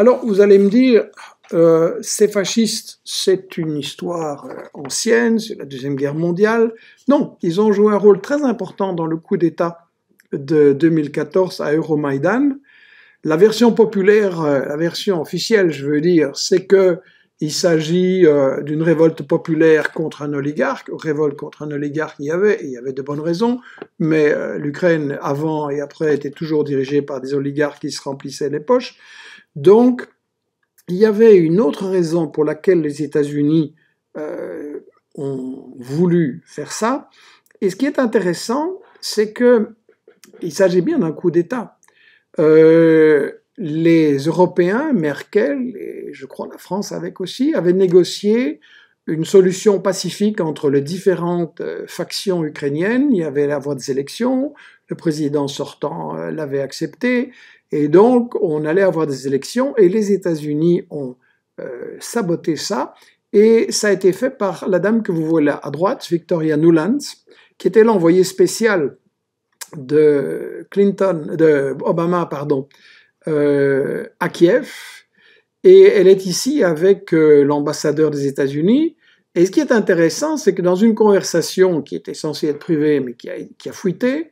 Alors vous allez me dire, euh, ces fascistes, c'est une histoire euh, ancienne, c'est la Deuxième Guerre mondiale. Non, ils ont joué un rôle très important dans le coup d'État de 2014 à Euromaidan. La version populaire, euh, la version officielle, je veux dire, c'est que il s'agit d'une révolte populaire contre un oligarque. Révolte contre un oligarque, il y avait, il y avait de bonnes raisons, mais l'Ukraine, avant et après, était toujours dirigée par des oligarques qui se remplissaient les poches. Donc, il y avait une autre raison pour laquelle les États-Unis euh, ont voulu faire ça. Et ce qui est intéressant, c'est que il s'agit bien d'un coup d'État. Euh, les Européens, Merkel et je crois la France avec aussi, avaient négocié une solution pacifique entre les différentes euh, factions ukrainiennes. Il y avait la voie des élections, le président sortant l'avait accepté, et donc, on allait avoir des élections et les États-Unis ont euh, saboté ça. Et ça a été fait par la dame que vous voyez là à droite, Victoria Nuland, qui était l'envoyée spéciale de Clinton, de Obama, pardon, euh, à Kiev. Et elle est ici avec euh, l'ambassadeur des États-Unis. Et ce qui est intéressant, c'est que dans une conversation qui était censée être privée, mais qui a, qui a fuité,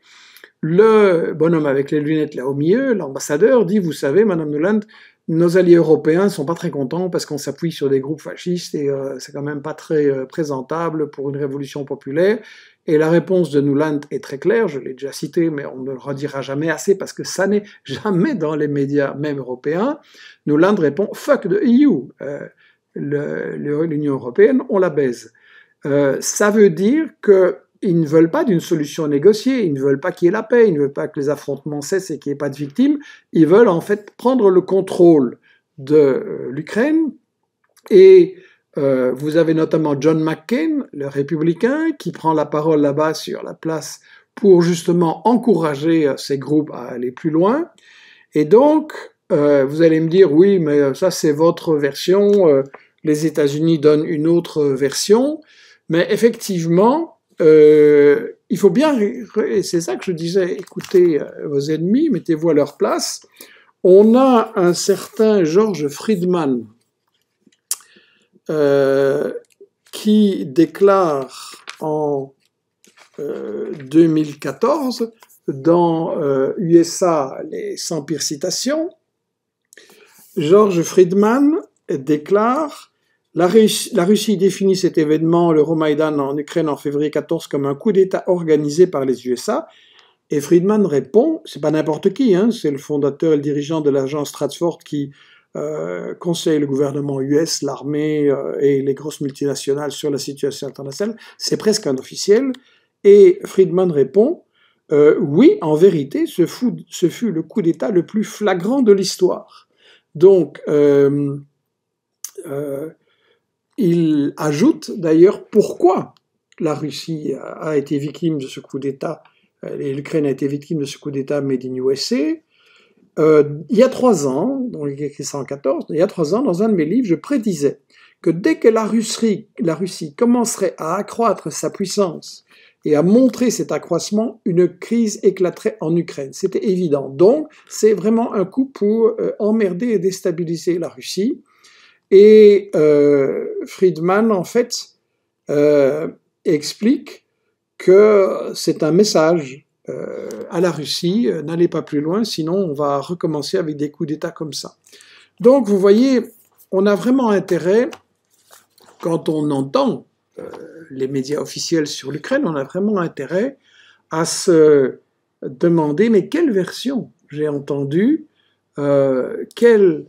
le bonhomme avec les lunettes là au milieu, l'ambassadeur, dit Vous savez, Madame Nuland, nos alliés européens sont pas très contents parce qu'on s'appuie sur des groupes fascistes et euh, c'est quand même pas très euh, présentable pour une révolution populaire. Et la réponse de Nuland est très claire, je l'ai déjà citée, mais on ne le redira jamais assez parce que ça n'est jamais dans les médias, même européens. Nuland répond Fuck the e EU L'Union européenne, on la baise. Euh, ça veut dire que ils ne veulent pas d'une solution négociée, ils ne veulent pas qu'il y ait la paix, ils ne veulent pas que les affrontements cessent et qu'il n'y ait pas de victimes, ils veulent en fait prendre le contrôle de euh, l'Ukraine. Et euh, vous avez notamment John McCain, le républicain, qui prend la parole là-bas sur la place pour justement encourager euh, ces groupes à aller plus loin. Et donc, vous allez me dire, oui, mais ça c'est votre version, les États-Unis donnent une autre version. Mais effectivement, euh, il faut bien, et c'est ça que je disais, écoutez euh, vos ennemis, mettez-vous à leur place. On a un certain George Friedman euh, qui déclare en 2014 dans USA les 100 pires citations, George Friedman déclare la, Russie, définit cet événement, le Romaïdan en Ukraine en février 14, comme un coup d'État organisé par les USA. Et Friedman répond, c'est pas n'importe qui, hein, c'est le fondateur et le dirigeant de l'agence Stratford qui euh, conseille le gouvernement US, l'armée euh, et les grosses multinationales sur la situation internationale. C'est presque un officiel. Et Friedman répond, euh, oui, en vérité, ce, fut le coup d'État le plus flagrant de l'histoire. Donc, il ajoute d'ailleurs pourquoi la Russie a été victime de ce coup d'État, euh, et l'Ukraine a été victime de ce coup d'État made in USA. Euh, il y a trois ans, il 114, il y a trois ans, dans un de mes livres, je prédisais que dès que la Russie, la Russie commencerait à accroître sa puissance et à montrer cet accroissement, une crise éclaterait en Ukraine. C'était évident. Donc, c'est vraiment un coup pour euh, emmerder et déstabiliser la Russie. Et euh, Friedman, en fait, euh, explique que c'est un message euh, à la Russie, n'allez pas plus loin, sinon on va recommencer avec des coups d'État comme ça. Donc vous voyez, on a vraiment intérêt, quand on entend les médias officiels sur l'Ukraine, on a vraiment intérêt à se demander, mais quelle version j'ai entendue, quelle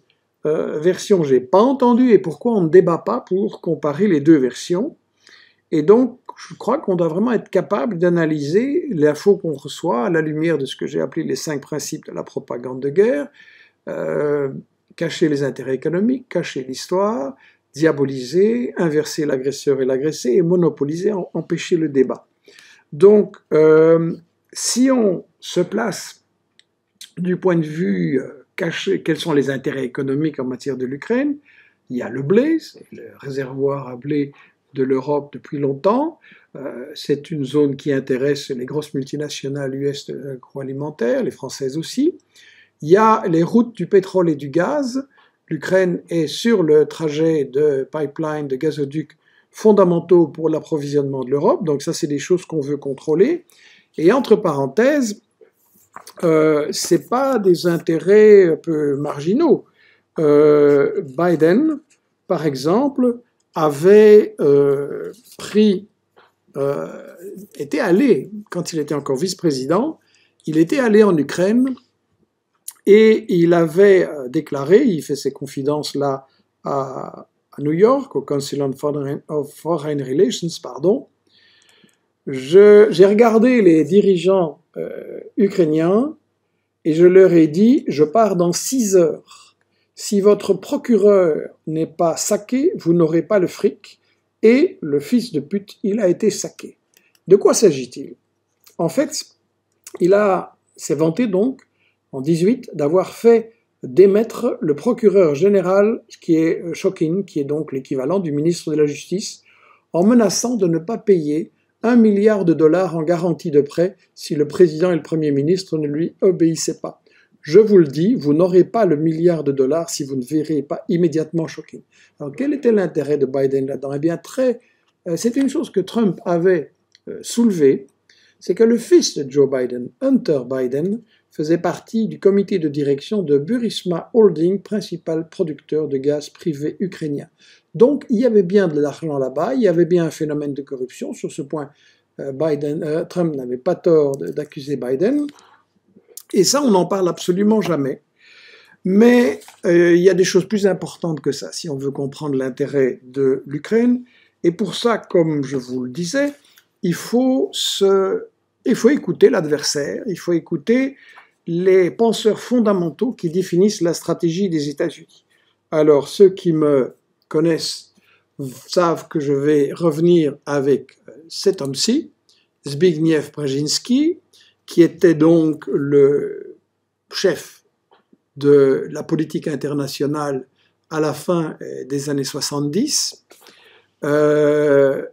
euh, version j'ai pas entendu et pourquoi on ne débat pas pour comparer les deux versions. Et donc, je crois qu'on doit vraiment être capable d'analyser l'info qu'on reçoit à la lumière de ce que j'ai appelé les cinq principes de la propagande de guerre, euh, cacher les intérêts économiques, cacher l'histoire, diaboliser, inverser l'agresseur et l'agressé, et monopoliser, empêcher le débat. Donc, euh, si on se place du point de vue cacher quels sont les intérêts économiques en matière de l'Ukraine. Il y a le blé, le réservoir à blé de l'Europe depuis longtemps. Euh, c'est une zone qui intéresse les grosses multinationales US agroalimentaires, les Françaises aussi. Il y a les routes du pétrole et du gaz. L'Ukraine est sur le trajet de pipelines de gazoducs fondamentaux pour l'approvisionnement de l'Europe. Donc ça, c'est des choses qu'on veut contrôler. Et entre parenthèses, ce euh, c'est pas des intérêts un peu marginaux. Euh, Biden, par exemple, avait euh, pris, était allé, quand il était encore vice-président, il était allé en Ukraine et il avait déclaré, il fait ses confidences là à, New York, au Council on Foreign, of Foreign Relations, pardon, j'ai regardé les dirigeants euh, ukrainien et je leur ai dit je pars dans six heures. Si votre procureur n'est pas saqué, vous n'aurez pas le fric. Et le fils de pute, il a été saqué. De quoi s'agit-il En fait, il a s'est vanté donc en 18 d'avoir fait démettre le procureur général, qui est euh, Chokin, qui est donc l'équivalent du ministre de la Justice, en menaçant de ne pas payer un milliard de dollars en garantie de prêt si le président et le Premier ministre ne lui obéissaient pas. Je vous le dis, vous n'aurez pas le milliard de dollars si vous ne verrez pas immédiatement choqué. Alors quel était l'intérêt de Biden là-dedans Eh bien très, euh, c'était une chose que Trump avait euh, soulevée, c'est que le fils de Joe Biden, Hunter Biden, faisait partie du comité de direction de Burisma Holding, principal producteur de gaz privé ukrainien. Donc il y avait bien de l'argent là-bas, il y avait bien un phénomène de corruption. Sur ce point, euh, Biden, euh, Trump n'avait pas tort d'accuser Biden. Et ça, on n'en parle absolument jamais. Mais euh, il y a des choses plus importantes que ça, si on veut comprendre l'intérêt de l'Ukraine. Et pour ça, comme je vous le disais, il faut, se... il faut écouter l'adversaire, il faut écouter les penseurs fondamentaux qui définissent la stratégie des États-Unis. Alors ceux qui me connaissent savent que je vais revenir avec euh, cet homme-ci, Zbigniew Brzezinski, qui était donc le chef de la politique internationale à la fin euh, des années 70. Euh,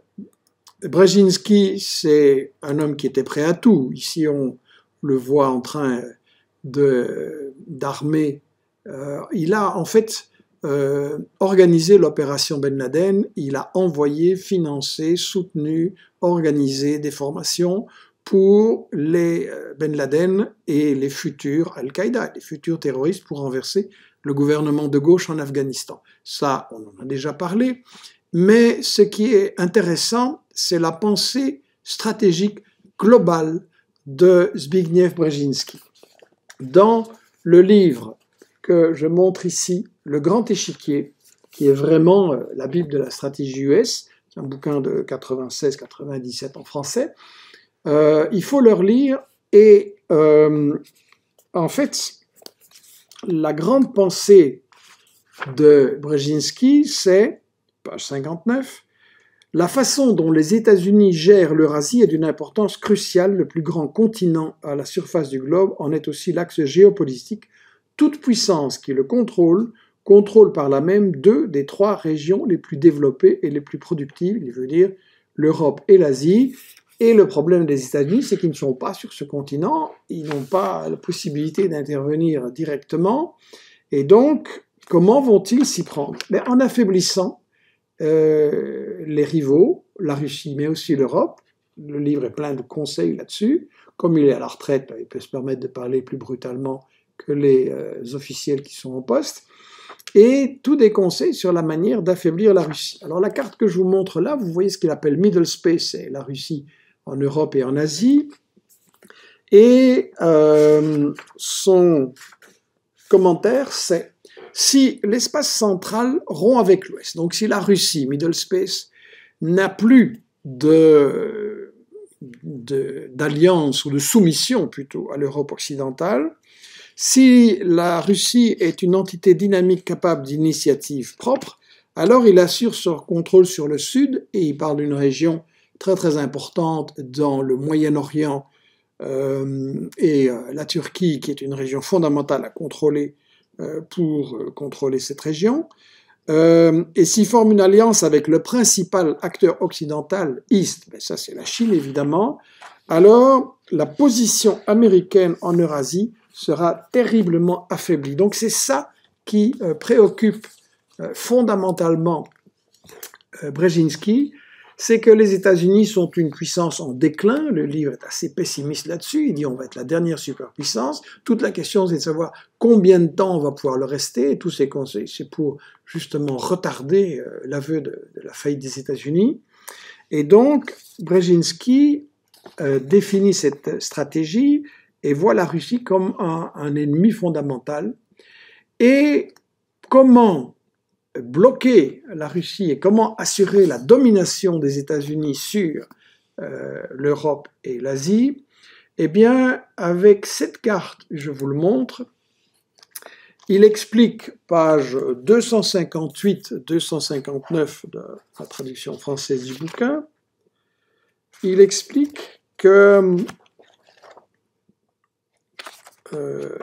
Brzezinski, c'est un homme qui était prêt à tout. Ici, on le voit en train d'armée. Euh, il a en fait euh, organisé l'opération Ben Laden, il a envoyé, financé, soutenu, organisé des formations pour les euh, Ben Laden et les futurs Al-Qaïda, les futurs terroristes pour renverser le gouvernement de gauche en Afghanistan. Ça, on en a déjà parlé. Mais ce qui est intéressant, c'est la pensée stratégique globale de Zbigniew Brzezinski dans le livre que je montre ici, Le Grand Échiquier, qui est vraiment euh, la Bible de la stratégie US, un bouquin de 96-97 en français, euh, il faut le relire et euh, en fait, la grande pensée de Brzezinski, c'est, page 59, la façon dont les États-Unis gèrent l'Eurasie est d'une importance cruciale. Le plus grand continent à la surface du globe en est aussi l'axe géopolitique. Toute puissance qui le contrôle contrôle par la même deux des trois régions les plus développées et les plus productives, il veut dire l'Europe et l'Asie. Et le problème des États-Unis, c'est qu'ils ne sont pas sur ce continent, ils n'ont pas la possibilité d'intervenir directement. Et donc, comment vont-ils s'y prendre Mais En affaiblissant euh, les rivaux, la Russie, mais aussi l'Europe. Le livre est plein de conseils là-dessus. Comme il est à la retraite, ben, il peut se permettre de parler plus brutalement que les euh, officiels qui sont en poste. Et tous des conseils sur la manière d'affaiblir la Russie. Alors la carte que je vous montre là, vous voyez ce qu'il appelle Middle Space, c'est la Russie en Europe et en Asie. Et euh, son commentaire, c'est si l'espace central rompt avec l'Ouest, donc si la Russie, Middle Space, n'a plus d'alliance ou de soumission plutôt à l'Europe occidentale, si la Russie est une entité dynamique capable d'initiatives propres, alors il assure son contrôle sur le Sud et il parle d'une région très très importante dans le Moyen-Orient euh, et euh, la Turquie, qui est une région fondamentale à contrôler euh, pour euh, contrôler cette région, euh, et s'y forme une alliance avec le principal acteur occidental, East, ben ça c'est la Chine évidemment, alors la position américaine en Eurasie sera terriblement affaiblie. Donc c'est ça qui préoccupe fondamentalement Brzezinski, c'est que les États-Unis sont une puissance en déclin. Le livre est assez pessimiste là-dessus. Il dit on va être la dernière superpuissance. Toute la question, c'est de savoir combien de temps on va pouvoir le rester. Et tous ces conseils, c'est pour justement retarder euh, l'aveu de, la faillite des États-Unis. Et donc, Brzezinski euh, définit cette stratégie et voit la Russie comme un ennemi fondamental. Et comment bloquer la Russie et comment assurer la domination des États-Unis sur euh, l'Europe et l'Asie, eh bien, avec cette carte, je vous le montre, il explique, page 258-259 de la traduction française du bouquin, il explique que... Euh,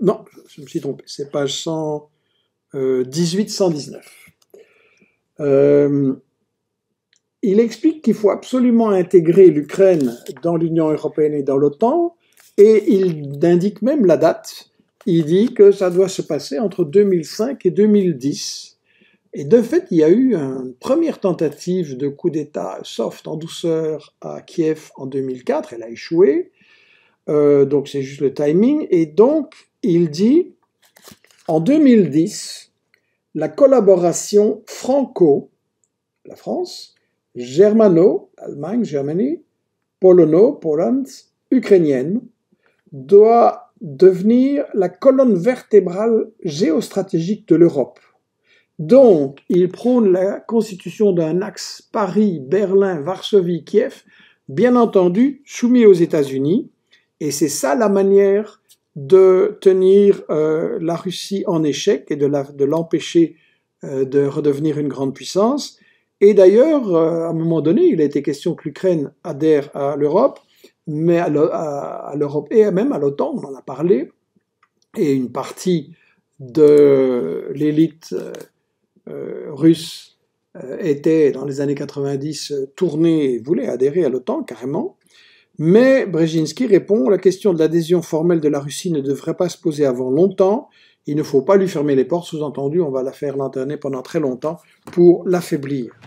non, je me suis trompé, c'est page 100... 1819. Euh, euh, il explique qu'il faut absolument intégrer l'Ukraine dans l'Union européenne et dans l'OTAN, et il indique même la date. Il dit que ça doit se passer entre 2005 et 2010. Et de fait, il y a eu une première tentative de coup d'État soft en douceur à Kiev en 2004. Elle a échoué. Euh, donc c'est juste le timing. Et donc, il dit, en 2010, la collaboration franco, la France, germano, Allemagne, Germany, polono, Poland, ukrainienne, doit devenir la colonne vertébrale géostratégique de l'Europe. Donc, il prône la constitution d'un axe Paris, Berlin, Varsovie, Kiev, bien entendu soumis aux États-Unis, et c'est ça la manière de tenir euh, la Russie en échec et de l'empêcher de, euh, de redevenir une grande puissance. Et d'ailleurs, euh, à un moment donné, il a été question que l'Ukraine adhère à l'Europe, mais à l'Europe et même à l'OTAN, on en a parlé, et une partie de l'élite russe était dans les années 90 tournée et voulait adhérer à l'OTAN carrément. Mais Brzezinski répond La question de l'adhésion formelle de la Russie ne devrait pas se poser avant longtemps. Il ne faut pas lui fermer les portes, sous-entendu, on va la faire l'interner pendant très longtemps pour l'affaiblir.